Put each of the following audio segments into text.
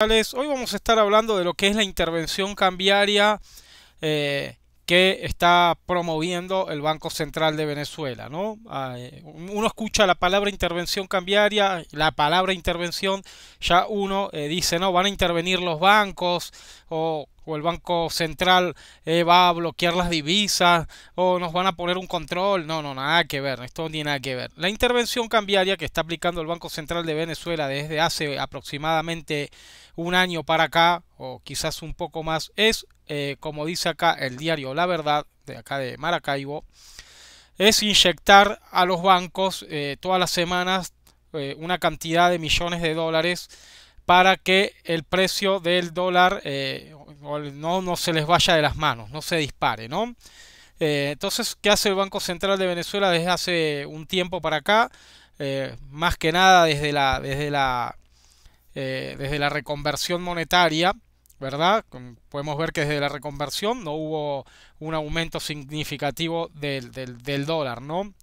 Hoy vamos a estar hablando de lo que es la intervención cambiaria eh, que está promoviendo el Banco Central de Venezuela. Ah, eh, uno escucha la palabra intervención cambiaria, la palabra intervención, ya uno eh, dice, no, van a intervenir los bancos o o el Banco Central eh, va a bloquear las divisas o nos van a poner un control. No, no, nada que ver, esto no tiene nada que ver. La intervención cambiaria que está aplicando el Banco Central de Venezuela desde hace aproximadamente un año para acá, o quizás un poco más, es, eh, como dice acá el diario La Verdad, de acá de Maracaibo, es inyectar a los bancos eh, todas las semanas una cantidad de millones de dólares para que el precio del dólar no, no se les vaya de las manos, no se dispare, ¿no? Eh, entonces, ¿qué hace el Banco Central de Venezuela desde hace un tiempo para acá? Eh, más que nada desde la, desde la, eh, desde la reconversión monetaria, ¿verdad? Podemos ver que desde la reconversión no hubo un aumento significativo del, del dólar, ¿no?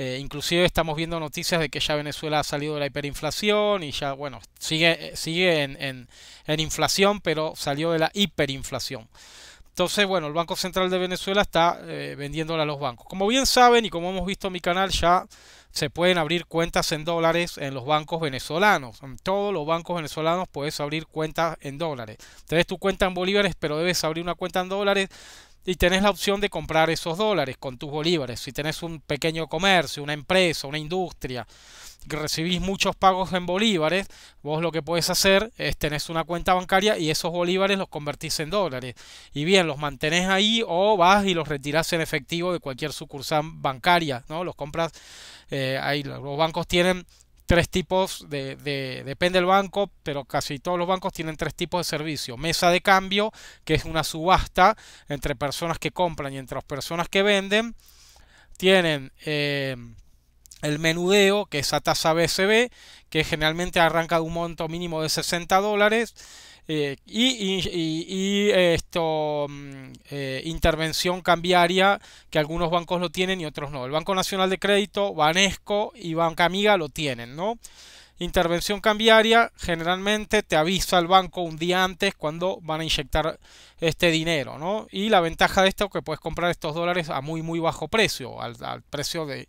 Eh, inclusive estamos viendo noticias de que ya Venezuela ha salido de la hiperinflación y ya, bueno, sigue, eh, sigue en, inflación, pero salió de la hiperinflación. Entonces, bueno, el Banco Central de Venezuela está vendiéndole eh, vendiéndola a los bancos. Como bien saben y como hemos visto en mi canal, ya se pueden abrir cuentas en dólares en los bancos venezolanos. En todos los bancos venezolanos puedes abrir cuentas en dólares. Tienes tu cuenta en bolívares, pero debes abrir una cuenta en dólares y tenés la opción de comprar esos dólares con tus bolívares. Si tenés un pequeño comercio, una empresa, una industria, que recibís muchos pagos en bolívares, vos lo que puedes hacer es tenés una cuenta bancaria y esos bolívares los convertís en dólares. Y bien, los mantenés ahí o vas y los retirás en efectivo de cualquier sucursal bancaria, ¿no? Los compras eh, ahí, los bancos tienen tres tipos de, depende del banco, pero casi todos los bancos tienen tres tipos de servicio. Mesa de cambio, que es una subasta entre personas que compran y entre las personas que venden. Tienen eh, el menudeo, que es a tasa BSB, que generalmente arranca de un monto mínimo de 60 dólares eh, y, esto mm, eh, intervención cambiaria que algunos bancos lo tienen y otros no. El Banco Nacional de Crédito, Banesco y Banca Amiga lo tienen, ¿no? Intervención cambiaria generalmente te avisa el banco un día antes cuando van a inyectar este dinero, ¿no? Y la ventaja de esto es que puedes comprar estos dólares a muy muy bajo precio, al precio de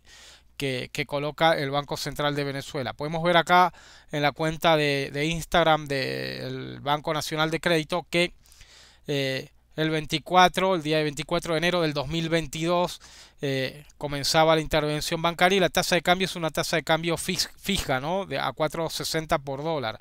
que, coloca el Banco Central de Venezuela. Podemos ver acá en la cuenta de, Instagram del Banco Nacional de Crédito que eh, el 24, el día de 24 de enero del 2022, eh, comenzaba la intervención bancaria y la tasa de cambio es una tasa de cambio fija, ¿no? De, a 4.60 por dólar,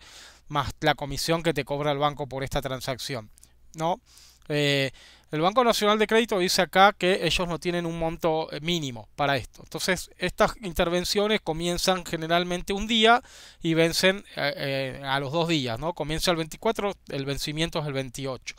más la comisión que te cobra el banco por esta transacción, ¿no? Eh, el Banco Nacional de Crédito dice acá que ellos no tienen un monto eh, mínimo para esto. Entonces, estas intervenciones comienzan generalmente un día y vencen eh, eh, a los dos días, ¿no? Comienza el 24, el vencimiento es el 28.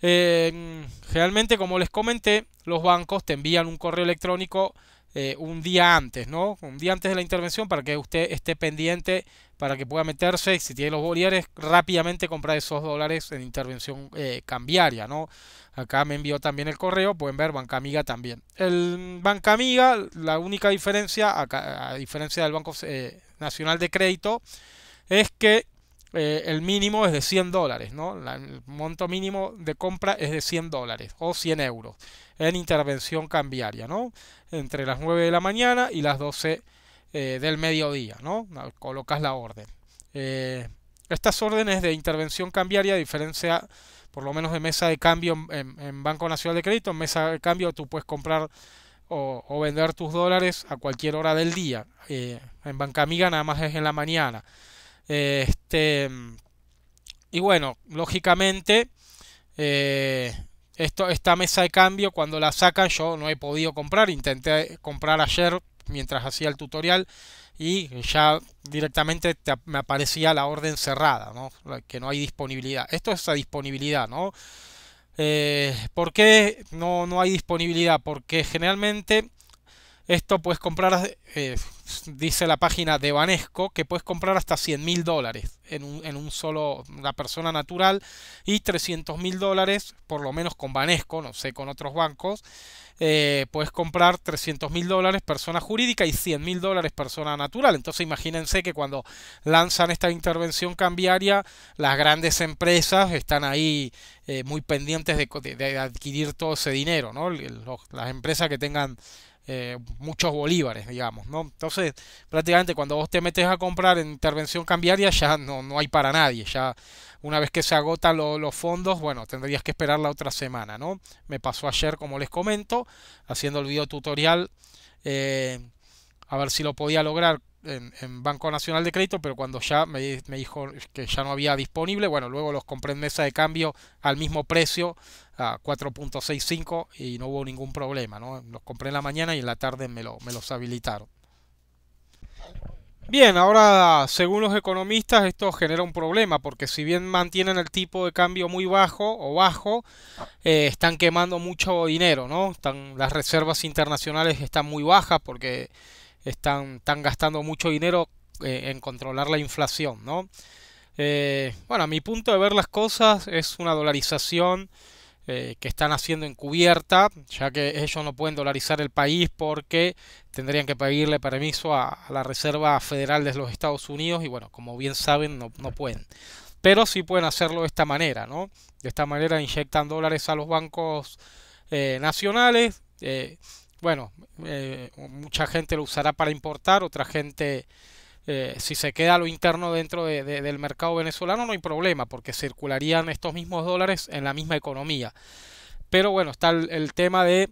Generalmente, mm, realmente, como les comenté, los bancos te envían un correo electrónico eh, un día antes, ¿no? Un día antes de la intervención para que usted esté pendiente, para que pueda meterse, y si tiene los bolívares, rápidamente comprar esos dólares en intervención eh, cambiaria, ¿no? Acá me envió también el correo, pueden ver Banca Amiga también. El Amiga, la única diferencia, a diferencia del Banco eh, Nacional de Crédito, es que eh, el mínimo es de 100 dólares, ¿no? el monto mínimo de compra es de 100 dólares o 100 euros en intervención cambiaria, ¿no? Entre las 9 de la mañana y las 12 eh, del mediodía, ¿no? Colocas la orden. Eh, estas órdenes de intervención cambiaria, a diferencia por lo menos de mesa de cambio en, Banco Nacional de Crédito, en mesa de cambio tú puedes comprar o, o vender tus dólares a cualquier hora del día. en Banca Amiga nada más es en la mañana. Este, y bueno, lógicamente, eh, esto, esta mesa de cambio cuando la sacan yo no he podido comprar. Intenté comprar ayer mientras hacía el tutorial y ya directamente me aparecía la orden cerrada, ¿no? que no hay disponibilidad. Esto es la disponibilidad, ¿no? Eh, ¿Por qué no, no hay disponibilidad? Porque generalmente esto puedes comprar, eh, dice la página de Banesco, que puedes comprar hasta 100 mil dólares en un, en un solo, la persona natural, y 300 mil dólares, por lo menos con Banesco, no sé, con otros bancos, eh, puedes comprar 300 mil dólares persona jurídica y 100 mil dólares persona natural. Entonces imagínense que cuando lanzan esta intervención cambiaria, las grandes empresas están ahí eh, muy pendientes de, adquirir todo ese dinero, ¿no? las empresas que tengan eh, muchos bolívares, digamos, ¿no? Entonces, prácticamente cuando vos te metes a comprar en intervención cambiaria ya no, no hay para nadie, ya una vez que se agotan los fondos, bueno, tendrías que esperar la otra semana, ¿no? Me pasó ayer, como les comento, haciendo el video tutorial, eh, a ver si lo podía lograr en, Banco Nacional de Crédito, pero cuando ya me, dijo que ya no había disponible, bueno, luego los compré en mesa de cambio al mismo precio, a 4.65, y no hubo ningún problema, ¿no? Los compré en la mañana y en la tarde me, lo, me los habilitaron. Bien, ahora según los economistas esto genera un problema porque si bien mantienen el tipo de cambio muy bajo o bajo, eh, están quemando mucho dinero, ¿no? Están, las reservas internacionales están muy bajas porque están, están gastando mucho dinero eh, en controlar la inflación, ¿no? Eh, bueno, a mi punto de ver las cosas es una dolarización eh, que están haciendo encubierta, ya que ellos no pueden dolarizar el país porque tendrían que pedirle permiso a, la Reserva Federal de los Estados Unidos y bueno, como bien saben, no, no, pueden. Pero sí pueden hacerlo de esta manera, ¿no? De esta manera inyectan dólares a los bancos nacionales bueno, eh, mucha gente lo usará para importar, otra gente, eh, si se queda lo interno dentro del mercado venezolano, no hay problema, porque circularían estos mismos dólares en la misma economía. Pero bueno, está el, tema de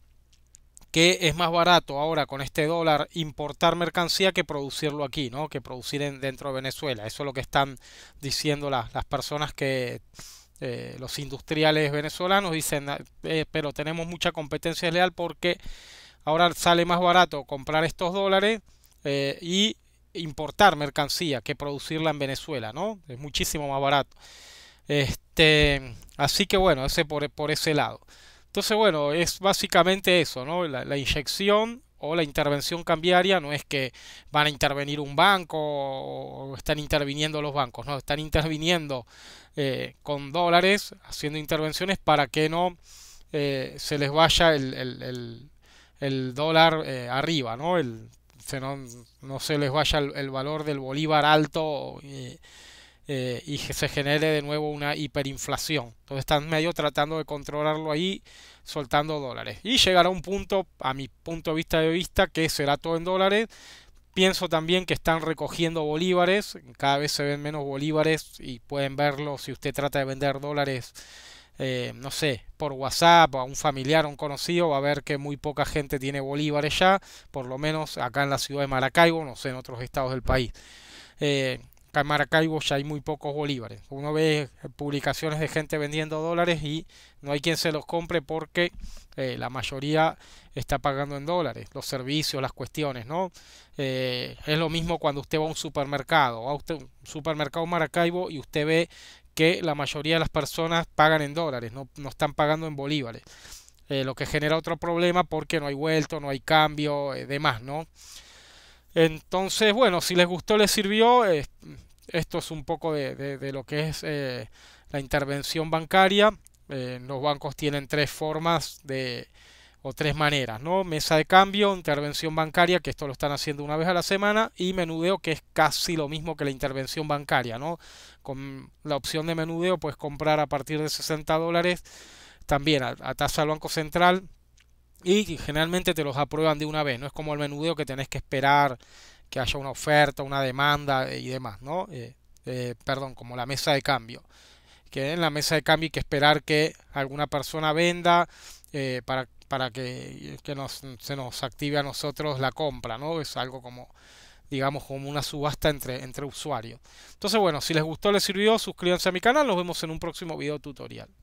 que es más barato ahora con este dólar importar mercancía que producirlo aquí, ¿no? Que producir dentro de Venezuela. Eso es lo que están diciendo las, las personas que eh, los industriales venezolanos dicen, ah, pero tenemos mucha competencia leal porque ahora sale más barato comprar estos dólares eh, y importar mercancía que producirla en Venezuela, ¿no? Es muchísimo más barato. Este, así que bueno, ese por, ese lado. Entonces, bueno, es básicamente eso, ¿no? La, inyección o la intervención cambiaria no es que van a intervenir un banco o están interviniendo los bancos, no, están interviniendo eh, con dólares, haciendo intervenciones para que no eh, se les vaya el el dólar eh, arriba, ¿no? El, se no, les vaya el, valor del bolívar alto eh, y, que se genere de nuevo una hiperinflación. Entonces están medio tratando de controlarlo ahí, soltando dólares. Y llegará un punto, a mi punto de vista de vista, que será todo en dólares. Pienso también que están recogiendo bolívares, cada vez se ven menos bolívares y pueden verlo si usted trata de vender dólares eh, no sé, por WhatsApp a un familiar o un conocido, va a ver que muy poca gente tiene bolívares ya, por lo menos acá en la ciudad de Maracaibo, no sé, en otros estados del país. Eh, acá en Maracaibo ya hay muy pocos bolívares. Uno ve publicaciones de gente vendiendo dólares y no hay quien se los compre porque eh, la mayoría está pagando en dólares, los servicios, las cuestiones, ¿no? es lo mismo cuando usted va a un supermercado, va a un supermercado Maracaibo y usted ve que la mayoría de las personas pagan en dólares, no, no están pagando en bolívares. Eh, lo que genera otro problema porque no hay vuelto, no hay cambio, eh, demás, ¿no? Entonces, bueno, si les gustó, les sirvió. Eh, esto es un poco de lo que es la intervención bancaria. los bancos tienen tres formas de, o tres maneras, ¿no? Mesa de cambio, intervención bancaria, que esto lo están haciendo una vez a la semana, y menudeo, que es casi lo mismo que la intervención bancaria, ¿no? Con la opción de menudeo puedes comprar a partir de 60 dólares, también a, tasa del Banco Central, y generalmente te los aprueban de una vez, no es como el menudeo que tenés que esperar que haya una oferta, una demanda eh, y demás, ¿no? Eh, eh, perdón, como la mesa de cambio que en la mesa de cambio hay que esperar que alguna persona venda para para que, se nos active a nosotros la compra, ¿no? Es algo como digamos como una subasta entre, entre usuarios. Entonces bueno, si les gustó, les sirvió, suscríbanse a mi canal, nos vemos en un próximo video tutorial.